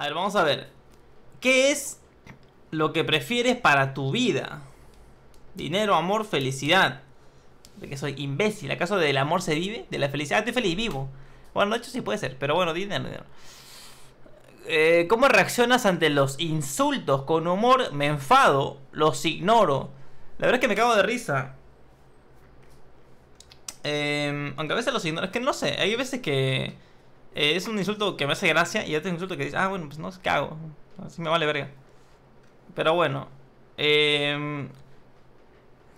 A ver, vamos a ver. ¿Qué es lo que prefieres para tu vida? Dinero, amor, felicidad. De que soy imbécil. ¿Acaso del amor se vive? ¿De la felicidad? Ah, estoy feliz, vivo. Bueno, de hecho sí puede ser, pero bueno, dinero, dinero. Eh, ¿Cómo reaccionas ante los insultos? Con humor, me enfado, los ignoro. La verdad es que me cago de risa. Em, aunque a veces los ignoro. Es que no sé, hay veces que eh, es un insulto que me hace gracia y otro insulto que dice, ah, bueno, pues no se qué Así me vale verga. Pero bueno. Em,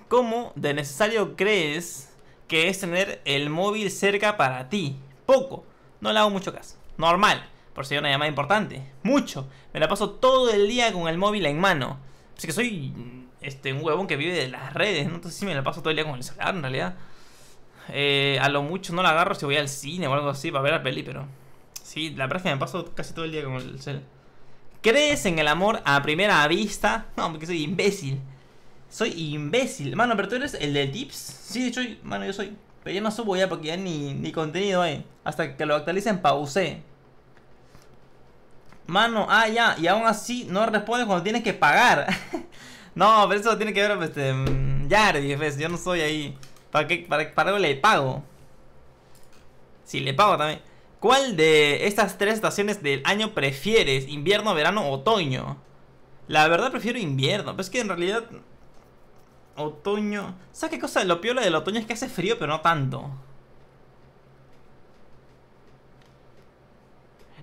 ¿Cómo de necesario crees que es tener el móvil cerca para ti? Poco. No le hago mucho caso. Normal. Por si hay una llamada importante. Mucho. Me la paso todo el día con el móvil en mano. Así que soy este, un huevón que vive de las redes. ¿no? Entonces sí me la paso todo el día con el celular en realidad. Eh, a lo mucho no la agarro si voy al cine o algo así para ver la peli, pero... Sí, la verdad me paso casi todo el día con el cel. ¿Crees en el amor a primera vista? No, porque soy imbécil. Soy imbécil. Mano, pero tú eres el de tips. Sí, de hecho, mano, yo soy. Pero ya no subo ya porque ya ni, contenido hay. Hasta que lo actualicen, pausé. Mano, ah, ya. Y aún así no respondes cuando tienes que pagar. no, pero eso tiene que ver, pues, este. Ya, mm, pues, yo no soy ahí. ¿Para qué? ¿Para, para le pago? Si le pago también. ¿Cuál de estas tres estaciones del año prefieres? ¿Invierno, verano, o otoño? La verdad prefiero invierno. Pero es que en realidad... Otoño... ¿Sabes qué cosa? Lo piola del otoño es que hace frío, pero no tanto.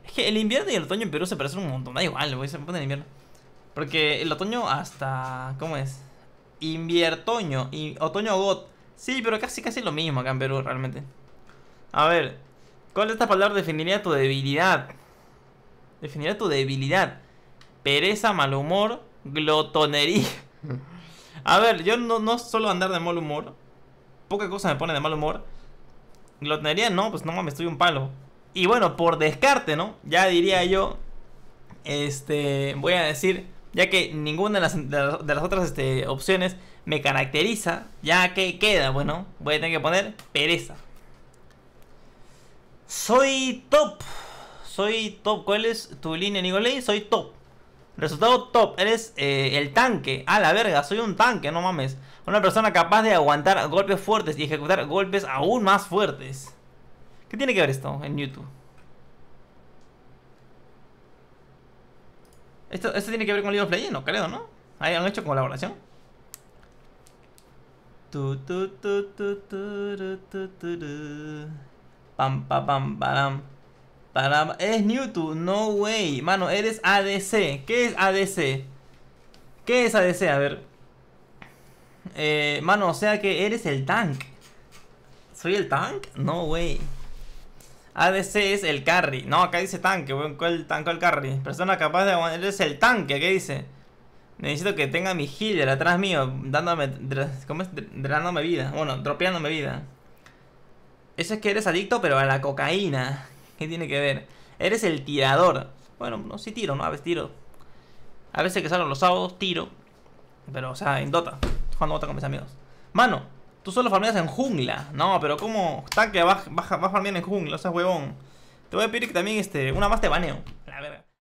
Es que el invierno y el otoño en Perú se parecen un montón. Da igual, voy a poner invierno. Porque el otoño hasta... ¿Cómo es? Inviertoño. Y otoño got. Sí, pero casi casi lo mismo acá en Perú realmente. A ver, ¿cuál de estas palabras definiría tu debilidad? Definiría tu debilidad. Pereza, mal humor, glotonería. A ver, yo no, no suelo andar de mal humor. Poca cosa me pone de mal humor. Glotonería, no, pues no mames, estoy un palo. Y bueno, por descarte, ¿no? Ya diría yo. Este, voy a decir, ya que ninguna de las, otras este, opciones me caracteriza, ya que queda, bueno, voy a tener que poner pereza. Soy top. Soy top. ¿Cuál es tu línea, Nicolai? Soy top. Resultado top. Eres eh, el tanque. A la verga, soy un tanque, no mames. Una persona capaz de aguantar golpes fuertes y ejecutar golpes aún más fuertes. ¿Qué tiene que ver esto en YouTube? ¿Esto, esto tiene que ver con League of Legends? No creo, ¿no? ¿Han hecho colaboración? Tu, tu, tu, tu, tu, tu, tu, tu, Pam, pa, pam, pam para Es Newtu, no way. Mano, eres ADC. ¿Qué es ADC? ¿Qué es ADC? A ver. Eh, mano, o sea que eres el tank. ¿Soy el tank? No way. ADC es el carry. No, acá dice tanque, weón. ¿Cuál, tanque el carry? Persona capaz de aguantar. Eres el tanque, ¿qué dice? Necesito que tenga mi healer atrás mío, dándome, ¿cómo dándome vida. Bueno, dropeándome vida. Eso es que eres adicto, pero a la cocaína. ¿Qué tiene que ver? Eres el tirador. Bueno, no, sí tiro, ¿no? A veces tiro. A veces que salgo los sábados, tiro. Pero, o sea, en Dota. cuando Dota con mis amigos. Mano, tú solo farmeas en jungla. No, pero ¿cómo? Tanque vas vas a en jungla, o sea, huevón. Te voy a pedir que también, este, una más te baneo.